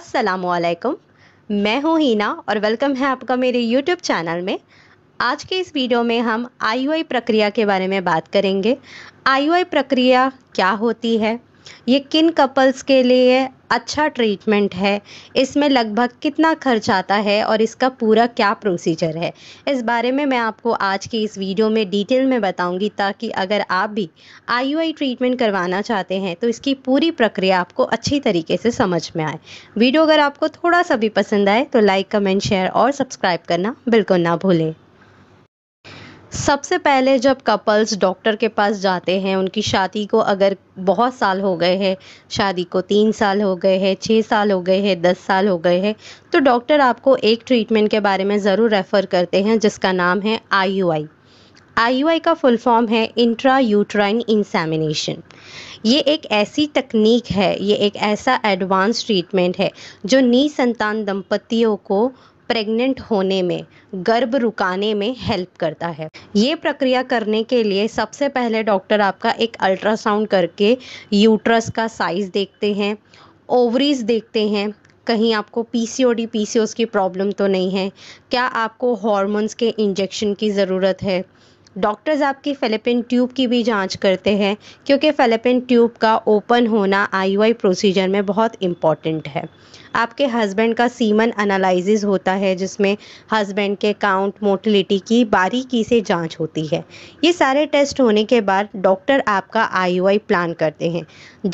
वालेकुम मैं हूं हीना और वेलकम है आपका मेरे यूट्यूब चैनल में आज के इस वीडियो में हम आई प्रक्रिया के बारे में बात करेंगे आई प्रक्रिया क्या होती है ये किन कपल्स के लिए अच्छा ट्रीटमेंट है इसमें लगभग कितना खर्च आता है और इसका पूरा क्या प्रोसीजर है इस बारे में मैं आपको आज की इस वीडियो में डिटेल में बताऊंगी ताकि अगर आप भी आई ट्रीटमेंट करवाना चाहते हैं तो इसकी पूरी प्रक्रिया आपको अच्छी तरीके से समझ में आए वीडियो अगर आपको थोड़ा सा भी पसंद आए तो लाइक कमेंट शेयर और सब्सक्राइब करना बिल्कुल ना भूलें सबसे पहले जब कपल्स डॉक्टर के पास जाते हैं उनकी शादी को अगर बहुत साल हो गए हैं शादी को तीन साल हो गए हैं छः साल हो गए हैं दस साल हो गए हैं तो डॉक्टर आपको एक ट्रीटमेंट के बारे में ज़रूर रेफ़र करते हैं जिसका नाम है आई U I I U I का फुल फॉर्म है इंट्रा यूट्राइन इंसेमिनेशन ये एक ऐसी तकनीक है ये एक ऐसा एडवांस ट्रीटमेंट है जो नी संतान दंपतियों को प्रेग्नेंट होने में गर्भ रुकाने में हेल्प करता है ये प्रक्रिया करने के लिए सबसे पहले डॉक्टर आपका एक अल्ट्रासाउंड करके यूट्रस का साइज़ देखते हैं ओवरीज देखते हैं कहीं आपको पीसीओडी पीसीओस की प्रॉब्लम तो नहीं है क्या आपको हॉर्मोन्स के इंजेक्शन की ज़रूरत है डॉक्टर्स आपकी फेलेपिन ट्यूब की भी जांच करते हैं क्योंकि फेलेपिन ट्यूब का ओपन होना आईयूआई प्रोसीजर में बहुत इम्पॉर्टेंट है आपके हस्बैंड का सीमन एनालिसिस होता है जिसमें हस्बैंड के काउंट मोटिलिटी की बारीकी से जांच होती है ये सारे टेस्ट होने के बाद डॉक्टर आपका आई प्लान करते हैं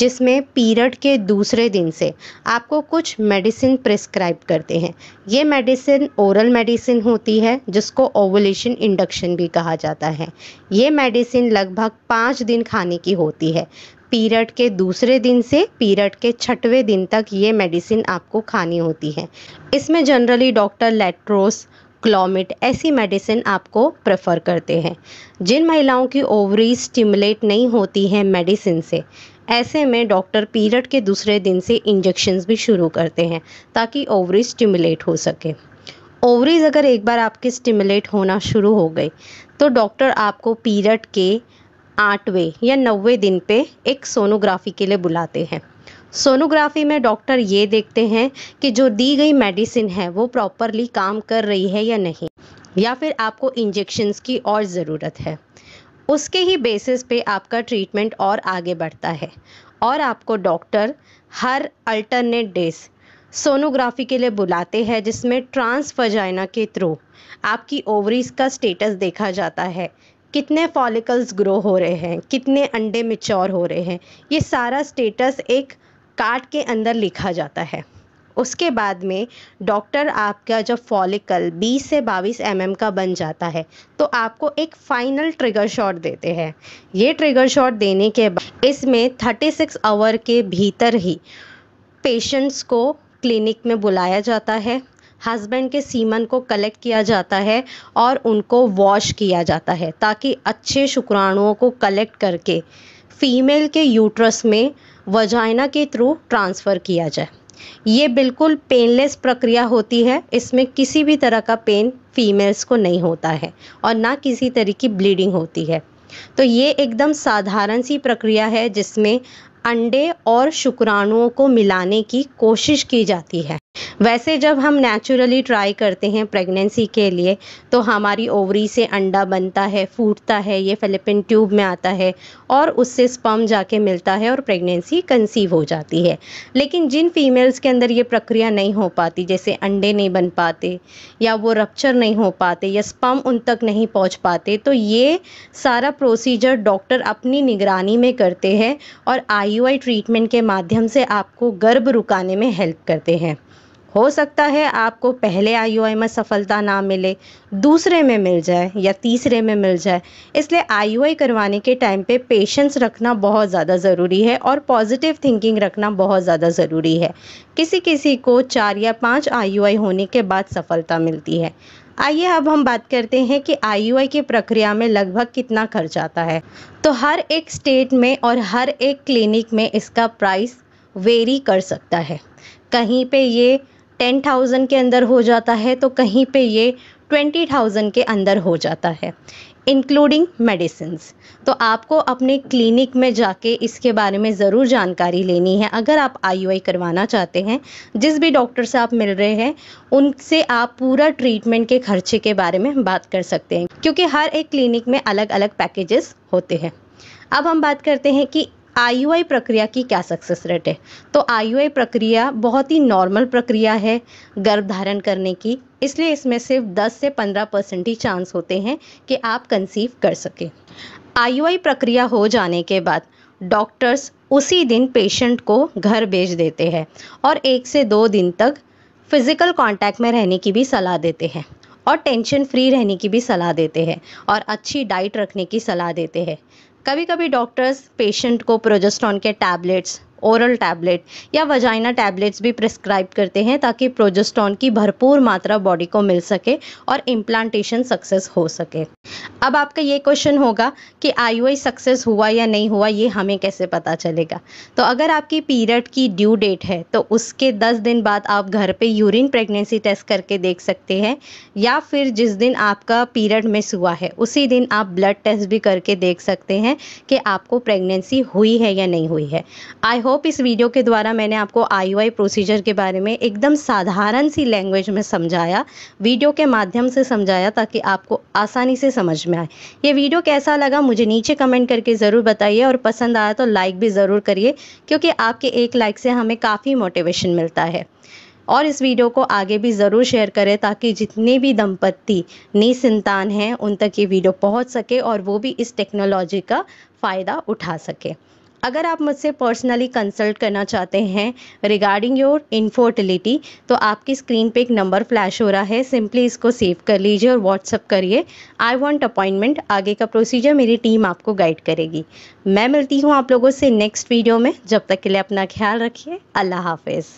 जिसमें पीरियड के दूसरे दिन से आपको कुछ मेडिसिन प्रिस्क्राइब करते हैं ये मेडिसिन ओरल मेडिसिन होती है जिसको ओवलेशन इंडक्शन भी कहा जाता है ये मेडिसिन लगभग पाँच दिन खाने की होती है पीरियड के दूसरे दिन से पीरियड के छठवें दिन तक ये मेडिसिन आपको खानी होती है इसमें जनरली डॉक्टर लेट्रोस क्लोमिट ऐसी मेडिसिन आपको प्रेफर करते हैं जिन महिलाओं की ओवरी स्टिमुलेट नहीं होती है मेडिसिन से ऐसे में डॉक्टर पीरियड के दूसरे दिन से इंजेक्शन्स भी शुरू करते हैं ताकि ओवरी स्टिमुलेट हो सके ओवरीज अगर एक बार आपके स्टिमुलेट होना शुरू हो गई तो डॉक्टर आपको पीरियड के आठवें या नवे दिन पे एक सोनोग्राफी के लिए बुलाते हैं सोनोग्राफी में डॉक्टर ये देखते हैं कि जो दी गई मेडिसिन है वो प्रॉपरली काम कर रही है या नहीं या फिर आपको इंजेक्शन्स की और ज़रूरत है उसके ही बेसिस पे आपका ट्रीटमेंट और आगे बढ़ता है और आपको डॉक्टर हर अल्टरनेट डेज सोनोग्राफी के लिए बुलाते हैं जिसमें ट्रांसफजाइना के थ्रू आपकी ओवरीज का स्टेटस देखा जाता है कितने फॉलिकल्स ग्रो हो रहे हैं कितने अंडे मिच्योर हो रहे हैं ये सारा स्टेटस एक कार्ड के अंदर लिखा जाता है उसके बाद में डॉक्टर आपका जब फॉलिकल 20 से 22 एम mm का बन जाता है तो आपको एक फाइनल ट्रिगर शॉट देते हैं ये ट्रिगर शॉट देने के बाद इसमें 36 आवर के भीतर ही पेशेंट्स को क्लिनिक में बुलाया जाता है हस्बैंड के सीमन को कलेक्ट किया जाता है और उनको वॉश किया जाता है ताकि अच्छे शुक्राणुओं को कलेक्ट करके फीमेल के यूट्रस में वजाइना के थ्रू ट्रांसफ़र किया जाए ये बिल्कुल पेनलेस प्रक्रिया होती है इसमें किसी भी तरह का पेन फीमेल्स को नहीं होता है और ना किसी तरह की ब्लीडिंग होती है तो ये एकदम साधारण सी प्रक्रिया है जिसमें अंडे और शुक्राणुओं को मिलाने की कोशिश की जाती है वैसे जब हम नेचुरली ट्राई करते हैं प्रेगनेंसी के लिए तो हमारी ओवरी से अंडा बनता है फूटता है ये फिलिपिन ट्यूब में आता है और उससे स्पम जाके मिलता है और प्रेगनेंसी कंसीव हो जाती है लेकिन जिन फीमेल्स के अंदर ये प्रक्रिया नहीं हो पाती जैसे अंडे नहीं बन पाते या वो रक्चर नहीं हो पाते या स्पम उन तक नहीं पहुँच पाते तो ये सारा प्रोसीजर डॉक्टर अपनी निगरानी में करते हैं और आई ट्रीटमेंट के माध्यम से आपको गर्भ रुकाने में हेल्प करते हैं हो सकता है आपको पहले आई में सफलता ना मिले दूसरे में मिल जाए या तीसरे में मिल जाए इसलिए आई करवाने के टाइम पे पेशेंस रखना बहुत ज़्यादा ज़रूरी है और पॉजिटिव थिंकिंग रखना बहुत ज़्यादा ज़रूरी है किसी किसी को चार या पाँच आई होने के बाद सफलता मिलती है आइए अब हम बात करते हैं कि आई की प्रक्रिया में लगभग कितना खर्च आता है तो हर एक स्टेट में और हर एक क्लिनिक में इसका प्राइस वेरी कर सकता है कहीं पे ये टेन थाउजेंड के अंदर हो जाता है तो कहीं पे ये ट्वेंटी थाउजेंड के अंदर हो जाता है इंक्लूडिंग मेडिसिन तो आपको अपने क्लिनिक में जाके इसके बारे में ज़रूर जानकारी लेनी है अगर आप आई करवाना चाहते हैं जिस भी डॉक्टर से आप मिल रहे हैं उनसे आप पूरा ट्रीटमेंट के खर्चे के बारे में बात कर सकते हैं क्योंकि हर एक क्लिनिक में अलग अलग पैकेजेस होते हैं अब हम बात करते हैं कि आई प्रक्रिया की क्या सक्सेस रेट है तो आई प्रक्रिया बहुत ही नॉर्मल प्रक्रिया है गर्भ धारण करने की इसलिए इसमें सिर्फ 10 से 15 परसेंट ही चांस होते हैं कि आप कंसीव कर सकें आई प्रक्रिया हो जाने के बाद डॉक्टर्स उसी दिन पेशेंट को घर भेज देते हैं और एक से दो दिन तक फिज़िकल कांटेक्ट में रहने की भी सलाह देते हैं और टेंशन फ्री रहने की भी सलाह देते हैं और अच्छी डाइट रखने की सलाह देते हैं कभी कभी डॉक्टर्स पेशेंट को प्रोजेस्ट्रॉन के टैबलेट्स ओरल टैबलेट या वजाइना टैबलेट्स भी प्रिस्क्राइब करते हैं ताकि प्रोजेस्टॉन की भरपूर मात्रा बॉडी को मिल सके और इम्प्लांटेशन सक्सेस हो सके अब आपका ये क्वेश्चन होगा कि आई सक्सेस हुआ या नहीं हुआ ये हमें कैसे पता चलेगा तो अगर आपकी पीरियड की ड्यू डेट है तो उसके 10 दिन बाद आप घर पे यूरिन प्रेगनेंसी टेस्ट करके देख सकते हैं या फिर जिस दिन आपका पीरियड मिस हुआ है उसी दिन आप ब्लड टेस्ट भी करके देख सकते हैं कि आपको प्रेगनेंसी हुई है या नहीं हुई है आई होप इस वीडियो के द्वारा मैंने आपको आई प्रोसीजर के बारे में एकदम साधारण सी लैंग्वेज में समझाया वीडियो के माध्यम से समझाया ताकि आपको आसानी से समझ में आए ये वीडियो कैसा लगा मुझे नीचे कमेंट करके ज़रूर बताइए और पसंद आया तो लाइक भी ज़रूर करिए क्योंकि आपके एक लाइक से हमें काफ़ी मोटिवेशन मिलता है और इस वीडियो को आगे भी ज़रूर शेयर करें ताकि जितने भी दंपत्ति निसंतान हैं उन तक ये वीडियो पहुंच सके और वो भी इस टेक्नोलॉजी का फ़ायदा उठा सके अगर आप मुझसे पर्सनली कंसल्ट करना चाहते हैं रिगार्डिंग योर इनफर्टिलिटी तो आपकी स्क्रीन पे एक नंबर फ्लैश हो रहा है सिंपली इसको सेव कर लीजिए और व्हाट्सअप करिए आई वांट अपॉइंटमेंट आगे का प्रोसीजर मेरी टीम आपको गाइड करेगी मैं मिलती हूँ आप लोगों से नेक्स्ट वीडियो में जब तक के लिए अपना ख्याल रखिए अल्लाह हाफिज़